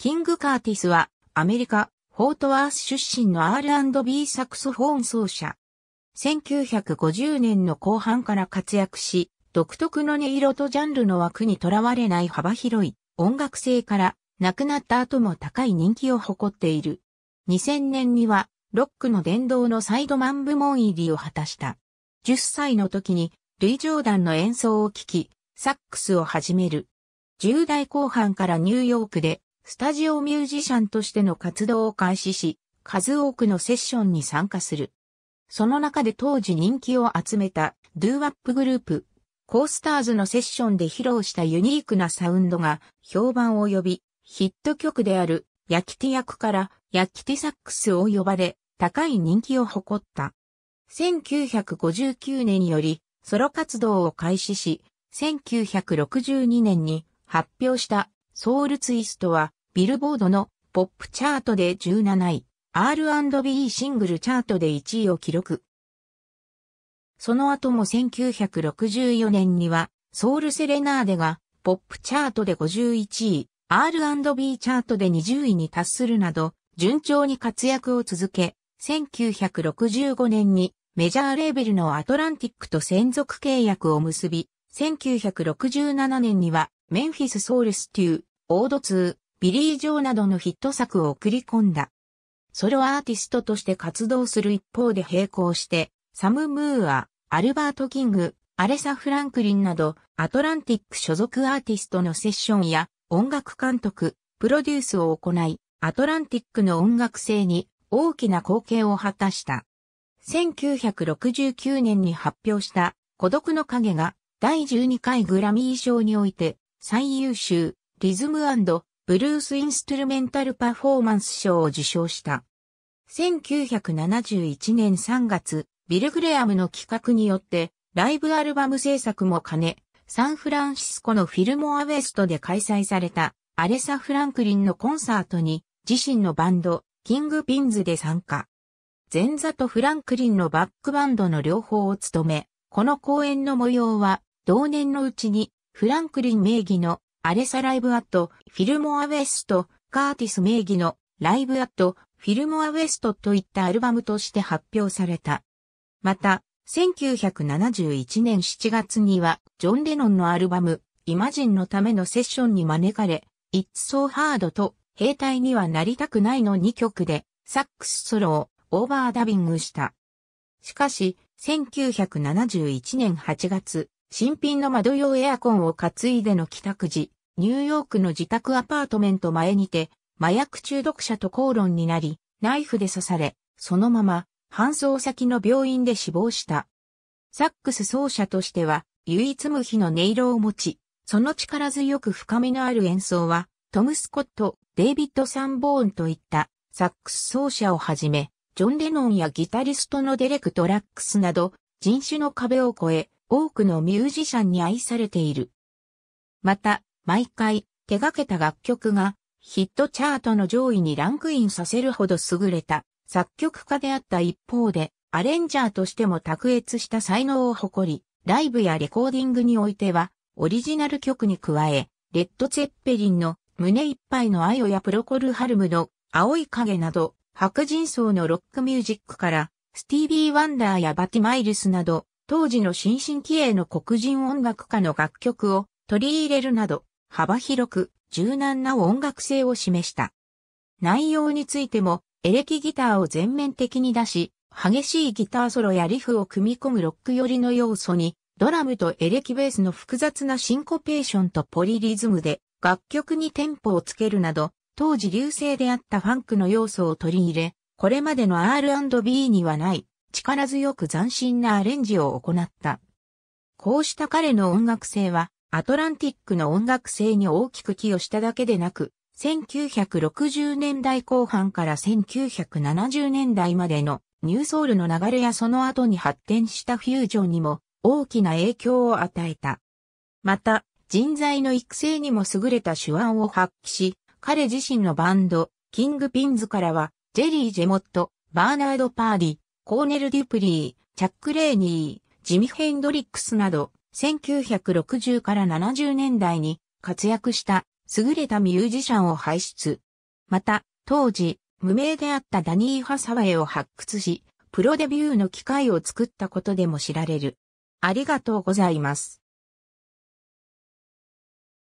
キング・カーティスは、アメリカ、フォートワース出身の R&B サクソフォン奏者。1950年の後半から活躍し、独特の音色とジャンルの枠にとらわれない幅広い音楽性から、亡くなった後も高い人気を誇っている。2000年には、ロックの殿堂のサイドマン部門入りを果たした。10歳の時に、ルイ・ジョーダンの演奏を聴き、サックスを始める。10代後半からニューヨークで、スタジオミュージシャンとしての活動を開始し、数多くのセッションに参加する。その中で当時人気を集めた、ドゥーワップグループ、コースターズのセッションで披露したユニークなサウンドが評判を呼び、ヒット曲である、ヤキテ役からヤキテサックスを呼ばれ、高い人気を誇った。1959年よりソロ活動を開始し、1962年に発表したソウルツイストはビルボードのポップチャートで17位、R&B シングルチャートで1位を記録。その後も1964年には、ソウルセレナーデが、ポップチャートで51位、R&B チャートで20位に達するなど、順調に活躍を続け、1965年にメジャーレーベルのアトランティックと専属契約を結び、1967年にはメンフィスソウルステュー、オード2、ビリー・ジョーなどのヒット作を送り込んだ。ソロアーティストとして活動する一方で並行して、サム・ムーア、アルバート・キング、アレサ・フランクリンなど、アトランティック所属アーティストのセッションや、音楽監督、プロデュースを行い、アトランティックの音楽性に大きな貢献を果たした。1969年に発表した孤独の影が第12回グラミー賞において最優秀リズムブルース・インストゥルメンタル・パフォーマンス賞を受賞した。1971年3月、ビル・グレアムの企画によって、ライブアルバム制作も兼ね、サンフランシスコのフィルモア・ウェストで開催された、アレサ・フランクリンのコンサートに、自身のバンド、キング・ピンズで参加。前座とフランクリンのバックバンドの両方を務め、この公演の模様は、同年のうちに、フランクリン名義のアレサライブアット、フィルモアウェスト、カーティス名義のライブアット、フィルモアウェストといったアルバムとして発表された。また、1971年7月には、ジョン・レノンのアルバム、イマジンのためのセッションに招かれ、It's So Hard と、兵隊にはなりたくないの2曲で、サックスソロをオーバーダビングした。しかし、1971年8月、新品の窓用エアコンを担いでの帰宅時、ニューヨークの自宅アパートメント前にて、麻薬中毒者と口論になり、ナイフで刺され、そのまま搬送先の病院で死亡した。サックス奏者としては唯一無比の音色を持ち、その力強く深みのある演奏は、トム・スコット、デイビッド・サンボーンといったサックス奏者をはじめ、ジョン・レノンやギタリストのデレク・ドラックスなど、人種の壁を越え、多くのミュージシャンに愛されている。また、毎回手掛けた楽曲がヒットチャートの上位にランクインさせるほど優れた作曲家であった一方で、アレンジャーとしても卓越した才能を誇り、ライブやレコーディングにおいては、オリジナル曲に加え、レッド・ツェッペリンの胸いっぱいの愛をやプロコル・ハルムの青い影など、白人層のロックミュージックから、スティービー・ワンダーやバティ・マイルスなど、当時の新進気鋭の黒人音楽家の楽曲を取り入れるなど、幅広く柔軟な音楽性を示した。内容についても、エレキギターを全面的に出し、激しいギターソロやリフを組み込むロック寄りの要素に、ドラムとエレキベースの複雑なシンコペーションとポリリズムで楽曲にテンポをつけるなど、当時流星であったファンクの要素を取り入れ、これまでの R&B にはない力強く斬新なアレンジを行った。こうした彼の音楽性は、アトランティックの音楽性に大きく寄与しただけでなく、1960年代後半から1970年代までのニューソウルの流れやその後に発展したフュージョンにも大きな影響を与えた。また、人材の育成にも優れた手腕を発揮し、彼自身のバンド、キングピンズからは、ジェリー・ジェモット、バーナード・パーディ、コーネル・デュプリー、チャック・レーニー、ジミ・ヘンドリックスなど、1960から70年代に活躍した優れたミュージシャンを輩出。また、当時、無名であったダニー・ハサウェイを発掘し、プロデビューの機会を作ったことでも知られる。ありがとうございます。